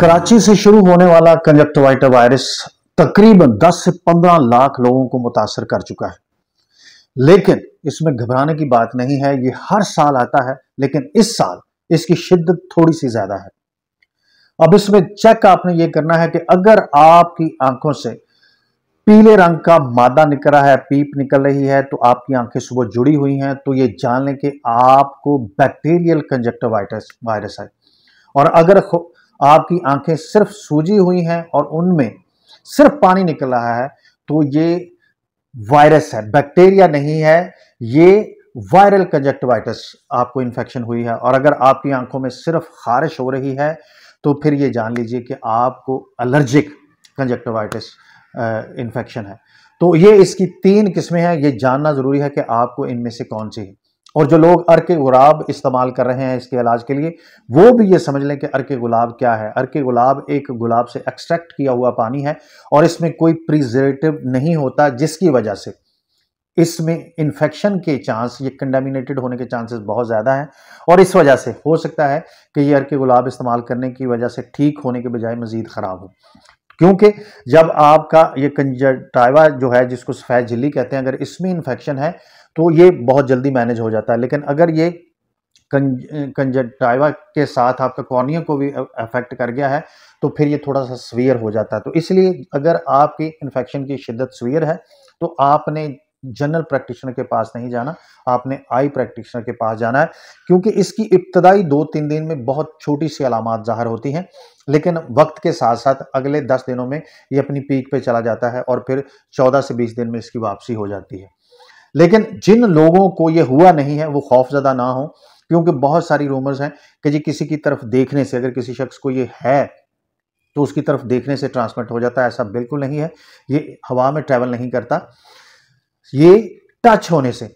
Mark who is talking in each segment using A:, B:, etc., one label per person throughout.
A: कराची से शुरू होने वाला कंजक्टिवाइटा वायरस तकरीबन 10 से 15 लाख लोगों को मुतासर कर चुका है लेकिन इसमें घबराने की बात नहीं है ये हर साल आता है लेकिन इस साल इसकी शिद्दत थोड़ी सी ज्यादा है अब इसमें चेक आपने ये करना है कि अगर आपकी आंखों से पीले रंग का मादा निकल रहा है पीप निकल रही है तो आपकी आंखें सुबह जुड़ी हुई हैं तो ये जान लें कि आपको बैक्टीरियल कंजक्टिवाइटिस वायरस है और अगर आपकी आंखें सिर्फ सूजी हुई हैं और उनमें सिर्फ पानी निकल रहा है तो ये वायरस है बैक्टीरिया नहीं है ये वायरल कंजक्टिवाइटिस आपको इन्फेक्शन हुई है और अगर आपकी आंखों में सिर्फ खारिश हो रही है तो फिर ये जान लीजिए कि आपको एलर्जिक कंजक्टिवाइटिस इन्फेक्शन है तो ये इसकी तीन किस्में हैं ये जानना ज़रूरी है कि आपको इनमें से कौन सी है और जो लोग अर्क गुलाब इस्तेमाल कर रहे हैं इसके इलाज के लिए वो भी ये समझ लें कि अर्क गुलाब क्या है अर्क गुलाब एक गुलाब से एक्सट्रैक्ट किया हुआ पानी है और इसमें कोई प्रिजर्वेटिव नहीं होता जिसकी वजह से इसमें इन्फेक्शन के चांस ये कंडामिनेटेड होने के चांसेस बहुत ज़्यादा हैं और इस वजह से हो सकता है कि ये अर्क गुलाब इस्तेमाल करने की वजह से ठीक होने के बजाय मज़ीद ख़राब हो क्योंकि जब आपका ये कंजटाइवा जो है जिसको सफ़ेद झिल्ली कहते हैं अगर इसमें इन्फेक्शन है तो ये बहुत जल्दी मैनेज हो जाता है लेकिन अगर ये कंजटाइवा के साथ आपका कॉर्निया को भी अफेक्ट कर गया है तो फिर ये थोड़ा सा स्वीयर हो जाता है तो इसलिए अगर आपकी इन्फेक्शन की शिद्दत स्वीयर है तो आपने जनरल प्रैक्टिशनर के पास नहीं जाना आपने आई प्रैक्टिशनर के पास जाना है क्योंकि इसकी इब्तदाई दो तीन दिन में बहुत छोटी सी अलामत ज़ाहिर होती हैं लेकिन वक्त के साथ साथ अगले दस दिनों में ये अपनी पीक पे चला जाता है और फिर चौदह से बीस दिन में इसकी वापसी हो जाती है लेकिन जिन लोगों को ये हुआ नहीं है वो खौफ ज्यादा ना हो क्योंकि बहुत सारी रूमर्स हैं कि जी किसी की तरफ देखने से अगर किसी शख्स को ये है तो उसकी तरफ देखने से ट्रांसमिट हो जाता है ऐसा बिल्कुल नहीं है ये हवा में ट्रैवल नहीं करता ये टच होने से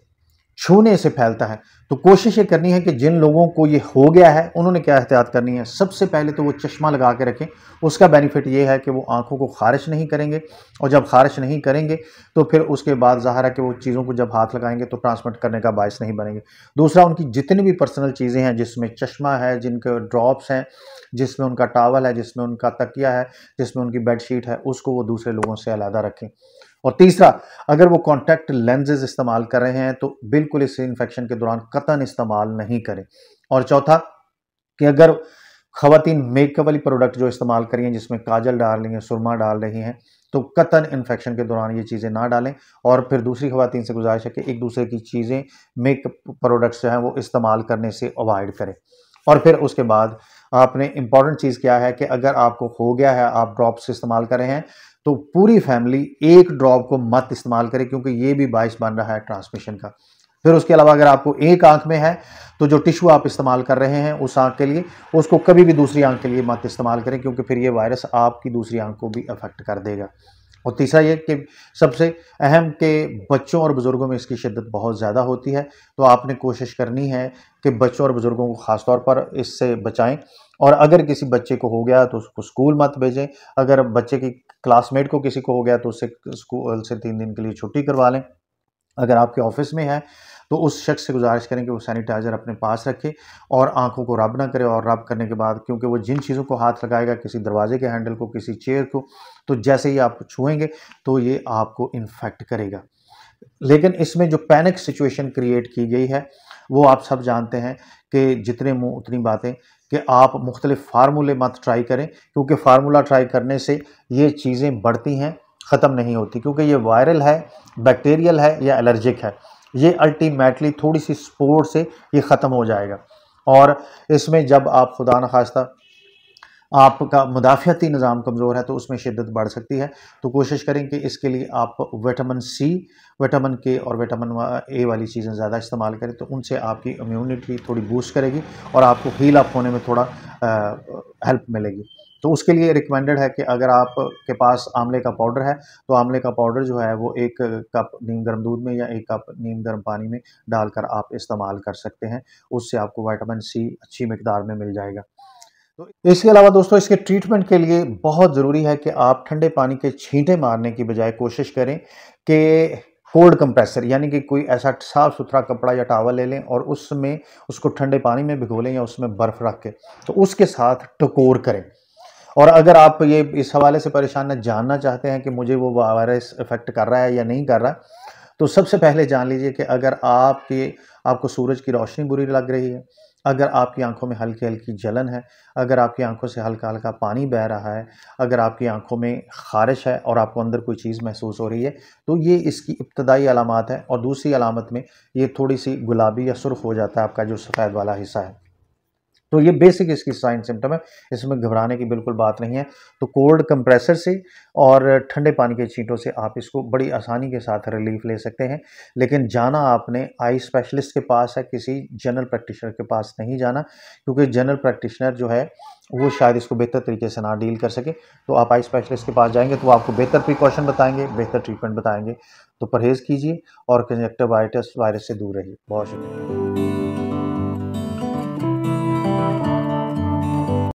A: छूने से फैलता है तो कोशिश ये करनी है कि जिन लोगों को ये हो गया है उन्होंने क्या एहतियात करनी है सबसे पहले तो वो चश्मा लगा के रखें उसका बेनिफिट ये है कि वो आंखों को खारिश नहीं करेंगे और जब खारिश नहीं करेंगे तो फिर उसके बाद ज़ाहिर है कि वो चीज़ों को जब हाथ लगाएंगे तो ट्रांसमिट करने का बायस नहीं बनेंगे दूसरा उनकी जितनी भी पर्सनल चीज़ें हैं जिसमें चश्मा है जिनके ड्रॉप्स हैं जिसमें उनका टावल है जिसमें उनका तकिया है जिसमें उनकी बेडशीट है उसको वो दूसरे लोगों से अलहदा रखें और तीसरा अगर वो कॉन्टैक्ट लेंजेज इस्तेमाल कर रहे हैं तो बिल्कुल इस इन्फेक्शन के दौरान कतन इस्तेमाल नहीं करें और चौथा कि अगर खातन मेकअप वाली प्रोडक्ट जो इस्तेमाल करिए हैं जिसमें काजल डाल रही हैं सुरमा डाल रही हैं तो कतन इन्फेक्शन के दौरान ये चीज़ें ना डालें और फिर दूसरी खातन से गुजारिश है कि एक दूसरे की चीज़ें मेकअप प्रोडक्ट्स जो हैं वो इस्तेमाल करने से अवॉइड करें और फिर उसके बाद आपने इंपॉर्टेंट चीज़ क्या है कि अगर आपको हो गया है आप ड्रॉप्स इस्तेमाल कर रहे हैं तो पूरी फैमिली एक ड्रॉप को मत इस्तेमाल करें क्योंकि ये भी बायस बन रहा है ट्रांसमिशन का फिर उसके अलावा अगर आपको एक आंख में है तो जो टिश्यू आप इस्तेमाल कर रहे हैं उस आंख के लिए उसको कभी भी दूसरी आंख के लिए मत इस्तेमाल करें क्योंकि फिर ये वायरस आपकी दूसरी आंख को भी अफेक्ट कर देगा और तीसरा ये कि सबसे अहम के बच्चों और बुज़ुर्गों में इसकी शिद्दत बहुत ज़्यादा होती है तो आपने कोशिश करनी है कि बच्चों और बुज़ुर्गों को ख़ास तौर पर इससे बचाएं और अगर किसी बच्चे को हो गया तो उसको स्कूल मत भेजें अगर बच्चे की क्लासमेट को किसी को हो गया तो उसे स्कूल से तीन दिन के लिए छुट्टी करवा लें अगर आपके ऑफिस में है तो उस शख्स से गुजारिश करें कि वो सैनिटाइज़र अपने पास रखे और आंखों को रब ना करे और रब करने के बाद क्योंकि वो जिन चीज़ों को हाथ लगाएगा किसी दरवाजे के हैंडल को किसी चेयर को तो जैसे ही आप छुएंगे तो ये आपको इन्फेक्ट करेगा लेकिन इसमें जो पैनिक सिचुएशन क्रिएट की गई है वो आप सब जानते हैं कि जितने मुंह उतनी बातें कि आप मुख्तलिफ़ फार्मूले मत ट्राई करें क्योंकि फार्मूला ट्राई करने से ये चीज़ें बढ़ती हैं ख़त्म नहीं होती क्योंकि ये वायरल है बैक्टीरियल है या एलर्जिक है ये अल्टीमेटली थोड़ी सी स्पोर से ये ख़त्म हो जाएगा और इसमें जब आप खुदा न खास्ता आपका मुदाफ़ती निज़ाम कमज़ोर है तो उसमें शिदत बढ़ सकती है तो कोशिश करें कि इसके लिए आप विटामिन सी विटामिन के और विटामिन ए वाली चीज़ें ज़्यादा इस्तेमाल करें तो उनसे आपकी इम्यूनिटी थोड़ी बूस्ट करेगी और आपको हील अप होने में थोड़ा हेल्प मिलेगी तो उसके लिए रिकमेंडेड है कि अगर आप के पास आंवले का पाउडर है तो आंवले का पाउडर जो है वो एक कप नीम गर्म दूध में या एक कप नीम गर्म पानी में डालकर आप इस्तेमाल कर सकते हैं उससे आपको विटामिन सी अच्छी मकदार में मिल जाएगा तो इसके अलावा दोस्तों इसके ट्रीटमेंट के लिए बहुत ज़रूरी है कि आप ठंडे पानी के छींटे मारने की बजाय कोशिश करें कि कोल्ड कंप्रेसर यानी कि कोई ऐसा साफ़ सुथरा कपड़ा या टावल ले लें और उसमें उसको ठंडे पानी में भिगो लें या उसमें बर्फ़ रख के तो उसके साथ टकोर करें और अगर आप ये इस हवाले से परेशान न जानना चाहते हैं कि मुझे वो वायरस इफ़ेक्ट कर रहा है या नहीं कर रहा तो सबसे पहले जान लीजिए कि अगर आपके आपको सूरज की रोशनी बुरी लग रही है अगर आपकी आंखों में हल्की हल्की जलन है अगर आपकी आंखों से हल्का हल्का पानी बह रहा है अगर आपकी आंखों में खारिश है और आपको अंदर कोई चीज़ महसूस हो रही है तो ये इसकी इब्तदाई अलामत है और दूसरी अलामत में ये थोड़ी सी गुलाबी या सुर्ख हो जाता है आपका जो सफ़ेद वाला हिस्सा है तो ये बेसिक इसकी साइन सिम्टम है इसमें घबराने की बिल्कुल बात नहीं है तो कोल्ड कंप्रेसर से और ठंडे पानी के छींटों से आप इसको बड़ी आसानी के साथ रिलीफ ले सकते हैं लेकिन जाना आपने आई स्पेशलिस्ट के पास है किसी जनरल प्रैक्टिशनर के पास नहीं जाना क्योंकि जनरल प्रैक्टिशनर जो है वो शायद इसको बेहतर तरीके से ना डील कर सके तो आप आई स्पेशलिस्ट के पास जाएंगे तो आपको बेहतर प्रिकॉशन बताएंगे बेहतर ट्रीटमेंट बताएंगे तो परहेज़ कीजिए और कंजक्टिवाइटिस वायरस से दूर रहिए बहुत शुक्रिया